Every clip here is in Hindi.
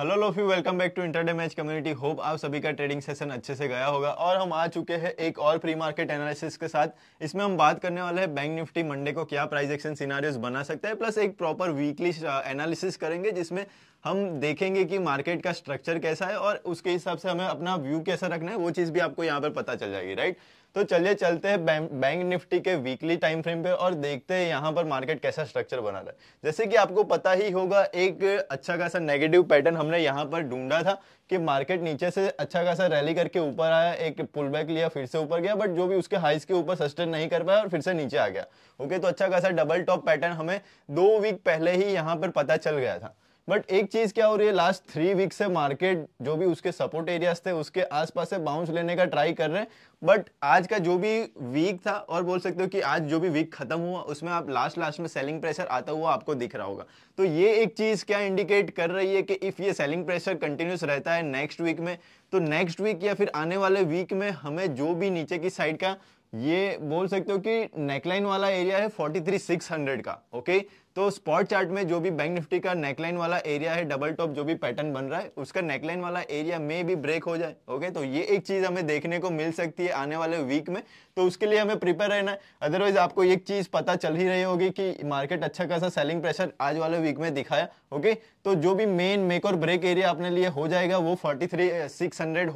हेलो लोफी welcome back to intraday match community hope आप सभी का ट्रेडिंग सेशन अच्छे से गया होगा और हम आ चुके हैं एक और प्री मार्केट एनालिसिस के साथ इसमें हम बात करने वाले हैं बैंक निफ्टी मंडे को क्या प्राइस एक्शन सिनारियोस बना सकता है प्लस एक प्रॉपर वीकली एनालिसिस करेंगे जिसमें हम देखेंगे कि मार्केट का स्ट्रक्चर कैसा है और उसके हिसाब से हमें अपना व्यू कैसा रखना है वो चीज़ भी आपको यहाँ पर पता चल जाएगी राइट तो चलिए चलते हैं बैंक निफ्टी के वीकली टाइम फ्रेम पे और देखते हैं यहाँ पर मार्केट कैसा स्ट्रक्चर बना रहा है जैसे कि आपको पता ही होगा एक अच्छा खासा नेगेटिव पैटर्न हमने यहाँ पर ढूंढा था कि मार्केट नीचे से अच्छा खासा रैली करके ऊपर आया एक पुल बैक लिया फिर से ऊपर गया बट जो भी उसके हाइस के ऊपर सस्टेन नहीं कर पाया और फिर से नीचे आ गया ओके तो अच्छा खासा डबल टॉप पैटर्न हमें दो वीक पहले ही यहाँ पर पता चल गया था बट एक चीज़ क्या हो रही है लास्ट थ्री वीक से मार्केट जो भी उसके सपोर्ट एरियाज थे उसके आसपास से बाउंस लेने का ट्राई कर रहे हैं बट आज का जो भी वीक था और बोल सकते हो कि आज जो भी वीक खत्म हुआ उसमें आप लास्ट लास्ट में सेलिंग प्रेशर आता हुआ आपको दिख रहा होगा तो ये एक चीज़ क्या इंडिकेट कर रही है कि इफ़ ये सेलिंग प्रेशर कंटिन्यूस रहता है नेक्स्ट वीक में तो नेक्स्ट वीक या फिर आने वाले वीक में हमें जो भी नीचे की साइड का ये बोल सकते हो कि नेकलाइन वाला एरिया है 43600 का ओके तो स्पॉट चार्ट में जो भी बैंक निफ्टी का नेकलाइन वाला एरिया है डबल टॉप जो भी पैटर्न बन रहा है उसका नेकलाइन वाला एरिया में भी ब्रेक हो जाए ओके तो ये एक चीज हमें देखने को मिल सकती है आने वाले वीक में तो उसके लिए हमें प्रिपेयर रहना है अदरवाइज आपको एक चीज पता चल ही रही होगी कि मार्केट अच्छा खासा सेलिंग प्रेशर आज वाले वीक में दिखाया ओके तो जो भी मेन मेक और ब्रेक एरिया अपने लिए हो जाएगा वो फोर्टी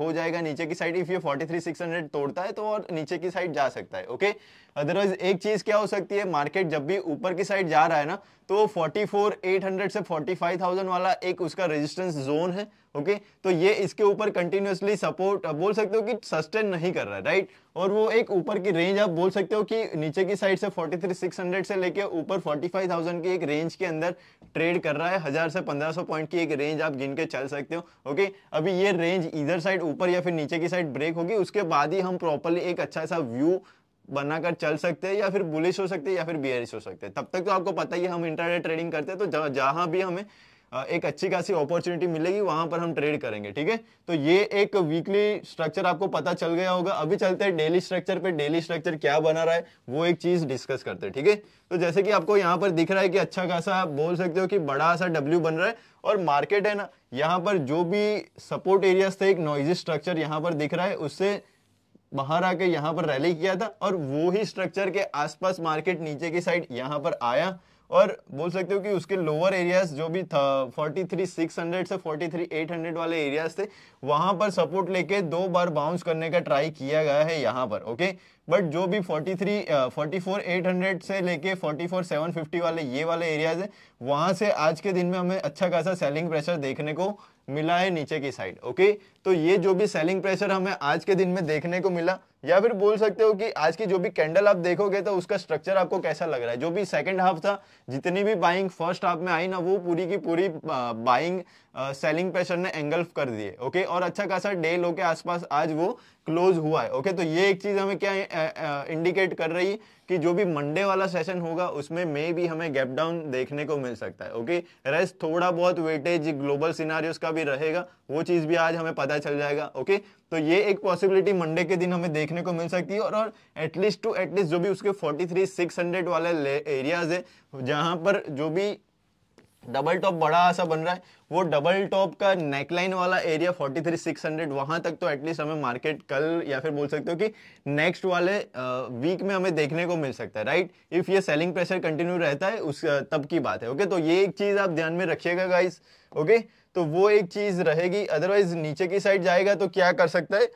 हो जाएगा नीचे की साइड इफ ये फोर्टी तोड़ता है तो और नीचे की साइड जा सकता है ओके अदरवाइज एक चीज क्या हो सकती है मार्केट जब भी ऊपर की साइड जा रहा है ना तो 44,800 से 45,000 वाला एक उसका रेजिस्टेंस जोन है ओके okay? तो ये इसके ऊपर कंटिन्यूसली सपोर्ट बोल सकते हो कि सस्टेन नहीं कर रहा है राइट और वो एक ऊपर की रेंज आप बोल सकते हो कि नीचे की साइड से 43,600 से लेके ऊपर 45,000 की एक रेंज के अंदर ट्रेड कर रहा है हजार से 1500 पॉइंट की एक रेंज आप गिन के चल सकते हो ओके okay? अभी ये रेंज इधर साइड ऊपर या फिर नीचे की साइड ब्रेक होगी उसके बाद ही हम प्रॉपरली एक अच्छा सा व्यू बनाकर चल सकते हैं या फिर बुलिश हो सकते हैं या फिर बियरिश हो सकते हैं तब तक तो आपको पता ही हम इंटरनेट ट्रेडिंग करते हैं तो जहां भी हमें एक अच्छी खासी अपॉर्चुनिटी मिलेगी वहां पर हम ट्रेड करेंगे ठीक है तो ये एक वीकली स्ट्रक्चर आपको पता चल गया होगा अभी चलते हैं डेली स्ट्रक्चर पे डेली स्ट्रक्चर क्या बना रहा है वो एक चीज डिस्कस करते हैं ठीक है तो जैसे कि आपको यहाँ पर दिख रहा है कि अच्छा खासा बोल सकते हो कि बड़ा सा डब्ल्यू बन रहा है और मार्केट है ना यहाँ पर जो भी सपोर्ट एरियाज थे एक नॉइजी स्ट्रक्चर यहाँ पर दिख रहा है उससे बाहर आके यहाँ पर रैली किया था और वो ही स्ट्रक्चर के आसपास मार्केट नीचे की साइड यहाँ पर आया और बोल सकते हो कि उसके लोअर एरियाज जो भी था 43600 से 43800 वाले एरियाज थे वहां पर सपोर्ट लेके दो बार बाउंस करने का ट्राई किया गया है यहाँ पर ओके बट जो भी 43 44800 से लेके 44750 वाले ये वाले एरियाज है वहां से आज के दिन में हमें अच्छा खासा सेलिंग प्रेशर देखने को मिला है नीचे की साइड ओके तो ये जो भी सेलिंग प्रेशर हमें आज के दिन में देखने को मिला या फिर बोल सकते हो कि आज की जो भी कैंडल आप देखोगे तो उसका स्ट्रक्चर आपको कैसा लग रहा है जो भी सेकंड हाफ था जितनी भी बाइंग फर्स्ट हाफ में आई ना वो पूरी की पूरी बाइंग सेलिंग प्रेशर ने एंगल्फ कर दिए ओके और अच्छा खासा डे लो के आसपास आज वो क्लोज हुआ है ओके तो ये एक चीज हमें क्या इंडिकेट कर रही कि जो भी मंडे वाला सेशन होगा उसमें मे भी हमें गैप डाउन देखने को मिल सकता है ओके रेस्ट थोड़ा बहुत वेटेज ग्लोबल सिनारियोस का भी रहेगा वो चीज भी आज हमें पता चल जाएगा ओके तो ये एक पॉसिबिलिटी मंडे के दिन हमें देखने को मिल सकती है और, एटलीस्ट टू एटलीस्ट जो भी उसके फोर्टी थ्री सिक्स हंड्रेड वाले एरियाज है जहां पर जो भी डबल टॉप बड़ा ऐसा बन रहा है वो डबल टॉप का नेकलाइन वाला एरिया 43600 वहां तक तो एटलीस्ट हमें मार्केट कल या फिर बोल सकते हो कि नेक्स्ट वाले वीक में हमें देखने को मिल सकता है राइट इफ ये सेलिंग प्रेशर कंटिन्यू रहता है उस तब की बात है ओके तो ये एक चीज आप ध्यान में रखिएगा गाइस ओके तो वो एक चीज़ रहेगी अदरवाइज नीचे की साइड जाएगा तो क्या कर सकता है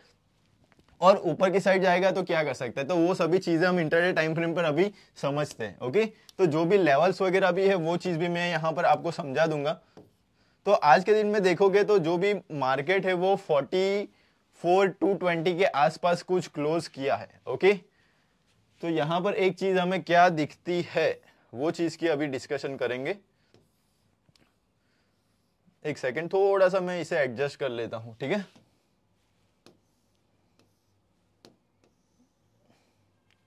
और ऊपर की साइड जाएगा तो क्या कर सकता है तो वो सभी चीज़ें हम इंटरनेट टाइम फ्रेम पर अभी समझते हैं ओके तो जो भी लेवल्स वगैरह भी है वो चीज़ भी मैं यहाँ पर आपको समझा दूंगा तो आज के दिन में देखोगे तो जो भी मार्केट है वो फोर्टी फोर टू ट्वेंटी के आसपास कुछ क्लोज किया है ओके तो यहाँ पर एक चीज़ हमें क्या दिखती है वो चीज़ की अभी डिस्कशन करेंगे एक सेकेंड थोड़ा सा मैं इसे एडजस्ट कर लेता हूं ठीक है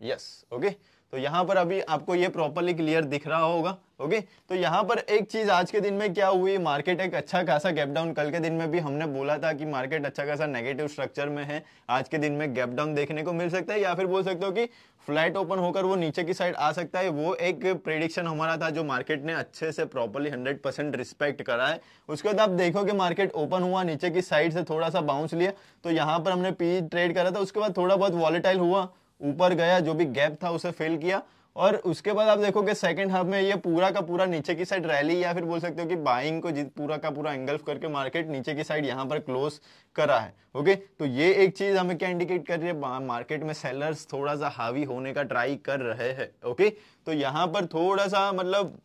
यस ओके तो यहाँ पर अभी आपको ये प्रॉपरली क्लियर दिख रहा होगा ओके तो यहाँ पर एक चीज़ आज के दिन में क्या हुई मार्केट एक अच्छा खासा गैप डाउन कल के दिन में भी हमने बोला था कि मार्केट अच्छा खासा नेगेटिव स्ट्रक्चर में है आज के दिन में गैप डाउन देखने को मिल सकता है या फिर बोल सकते हो कि फ्लैट ओपन होकर वो नीचे की साइड आ सकता है वो एक प्रेडिक्शन हमारा था जो मार्केट ने अच्छे से प्रॉपरली हंड्रेड परसेंट रिस्पेक्ट करा है उसके बाद आप देखो कि मार्केट ओपन हुआ नीचे की साइड से थोड़ा सा बाउंस लिया तो यहाँ पर हमने पी ट्रेड करा था उसके बाद थोड़ा बहुत वॉलेटाइल हुआ ऊपर गया जो भी गैप था उसे फिल किया और उसके बाद आप देखोगे सेकंड हाफ में ये पूरा का पूरा नीचे की साइड रैली या फिर बोल सकते हो कि बाइंग को पूरा का पूरा एंगल्फ करके मार्केट नीचे की साइड यहाँ पर क्लोज करा है ओके तो ये एक चीज हमें क्या इंडिकेट कर रही है मार्केट में सेलर्स थोड़ा सा हावी होने का ट्राई कर रहे हैं ओके तो यहाँ पर थोड़ा सा मतलब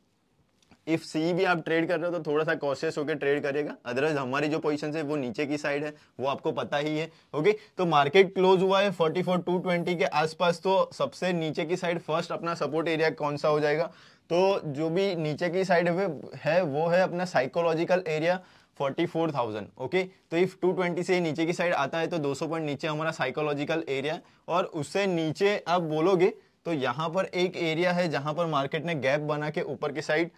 इफ सी भी आप ट्रेड कर रहे हो तो थोड़ा सा कॉशियस होकर ट्रेड करेगा अदरवाइज हमारी जो पोजीशन है वो नीचे की साइड है वो आपको पता ही है ओके तो मार्केट क्लोज हुआ है फोर्टी फोर टू ट्वेंटी के आसपास तो सबसे नीचे की साइड फर्स्ट अपना सपोर्ट एरिया कौन सा हो जाएगा तो जो भी नीचे की साइड है वो है अपना साइकोलॉजिकल एरिया 44,000 ओके तो इफ़ 220 से नीचे की साइड आता है तो 200 पॉइंट नीचे हमारा साइकोलॉजिकल एरिया और उससे नीचे आप बोलोगे तो यहाँ पर एक एरिया है जहाँ पर मार्केट ने गैप बना के ऊपर की साइड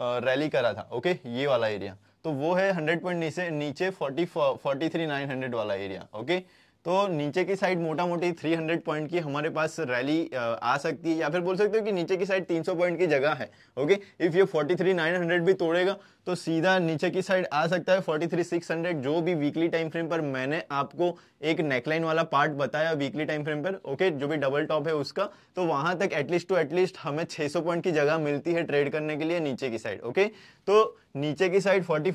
रैली करा था ओके ये वाला एरिया तो वो है हंड्रेड पॉइंट नीचे forty forty three nine hundred वाला एरिया ओके तो नीचे की साइड मोटा मोटी 300 पॉइंट की हमारे पास रैली आ सकती है या फिर बोल सकते हो कि नीचे की साइड 300 पॉइंट की जगह है ओके इफ़ ये 43,900 भी तोड़ेगा तो सीधा नीचे की साइड आ सकता है 43,600 जो भी वीकली टाइम फ्रेम पर मैंने आपको एक नेकलाइन वाला पार्ट बताया वीकली टाइम फ्रेम पर ओके जो भी डबल टॉप है उसका तो वहां तक एटलीस्ट टू एटलीस्ट हमें छह पॉइंट की जगह मिलती है ट्रेड करने के लिए नीचे की साइड ओके तो नीचे की साइड फोर्टी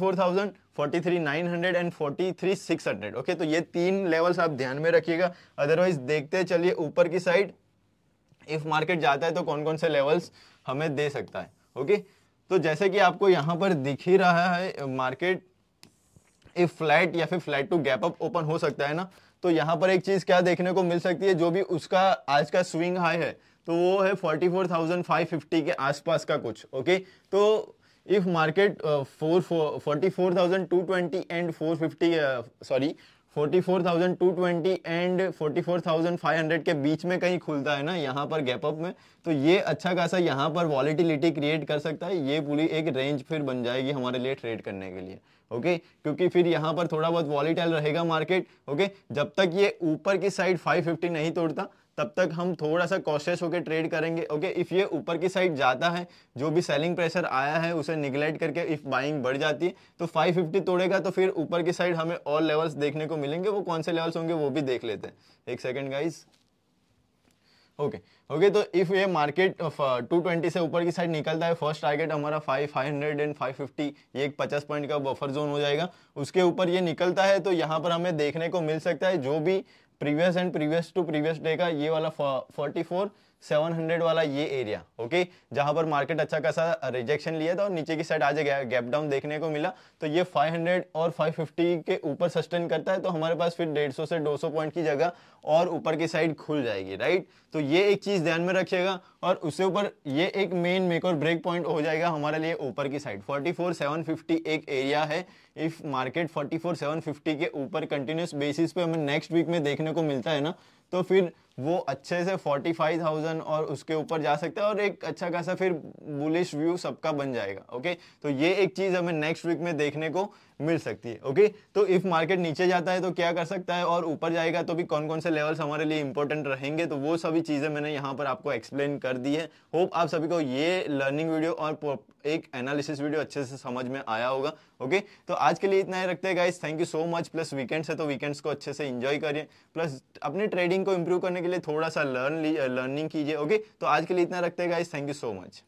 43,900 एंड 43,600 ओके तो ये तीन लेवल्स आप ध्यान में रखिएगा अदरवाइज देखते चलिए ऊपर की साइड इफ मार्केट जाता है तो कौन कौन से लेवल्स हमें दे सकता है ओके तो जैसे कि आपको यहाँ पर दिख ही रहा है मार्केट इफ फ्लैट या फिर flat to gap up open हो सकता है ना तो यहाँ पर एक चीज़ क्या देखने को मिल सकती है जो भी उसका आज का स्विंग हाई है तो वो है 44,550 के आसपास का कुछ ओके तो if market four four forty four thousand two twenty and four fifty sorry 44,220 and 44,500 के बीच में कहीं खुलता है ना यहाँ पर गैप अप में तो ये अच्छा खासा यहाँ पर वॉलिटिलिटी क्रिएट कर सकता है ये पूरी एक रेंज फिर बन जाएगी हमारे लिए ट्रेड करने के लिए ओके okay? क्योंकि फिर यहाँ पर थोड़ा बहुत वॉलीटाइल रहेगा मार्केट ओके okay? जब तक ये ऊपर की साइड 550 नहीं तोड़ता तब तक हम थोड़ा सा कॉशियस होकर ट्रेड करेंगे ओके इफ़ ये ऊपर की साइड जाता है जो भी सेलिंग प्रेशर आया है उसे निगलेक्ट करके इफ़ बाइंग बढ़ जाती है तो 550 तोड़ेगा तो फिर ऊपर की साइड हमें और लेवल्स देखने को मिलेंगे वो कौन से लेवल्स होंगे वो भी देख लेते हैं एक सेकेंड गाइज़ ओके ओके तो इफ़ ये मार्केट टू ट्वेंटी से ऊपर की साइड निकलता है फर्स्ट टारगेट हमारा five five hundred and five fifty ये एक पचास पॉइंट का बफर जोन हो जाएगा उसके ऊपर ये निकलता है तो यहाँ पर हमें देखने को मिल सकता है जो भी previous and previous to previous day का ये वाला फोर्टी फोर सेवन हंड्रेड वाला ये एरिया ओके जहां पर मार्केट अच्छा खासा रिजेक्शन लिया था और नीचे की साइड आज गैप डाउन देखने को मिला तो ये 500 और 550 के ऊपर सस्टेन करता है तो हमारे पास फिर 150 से 200 पॉइंट की जगह और ऊपर की साइड खुल जाएगी राइट तो ये एक चीज ध्यान में रखिएगा और उससे ऊपर ये एक मेन मेक और ब्रेक पॉइंट हो जाएगा हमारे लिए ऊपर की साइड फिफ्टी एक एरिया है इफ मार्केट फिफ्टी के ऊपर कंटिन्यूस बेसिस पे हमें नेक्स्ट वीक में देखने देखने को मिलता है ना तो फिर वो अच्छे से 45,000 और उसके ऊपर जा सकता है और एक अच्छा खासा फिर बुलिश व्यू सबका बन जाएगा ओके तो ये एक चीज़ हमें नेक्स्ट वीक में देखने को मिल सकती है ओके तो इफ़ मार्केट नीचे जाता है तो क्या कर सकता है और ऊपर जाएगा तो भी कौन कौन से लेवल्स हमारे लिए इंपॉर्टेंट रहेंगे तो वो सभी चीज़ें मैंने यहाँ पर आपको एक्सप्लेन कर दी है होप आप सभी को ये लर्निंग वीडियो और एक एनालिसिस वीडियो अच्छे से समझ में आया होगा ओके तो आज के लिए इतना ही रखते हैं guys thank you so much plus weekends है तो वीकेंड्स को अच्छे से इंजॉय करिए प्लस अपनी ट्रेडिंग को इंप्रूव करने के के लिए थोड़ा सा लर्न लर्निंग कीजिए ओके तो आज के लिए इतना रखते हैं guys thank you so much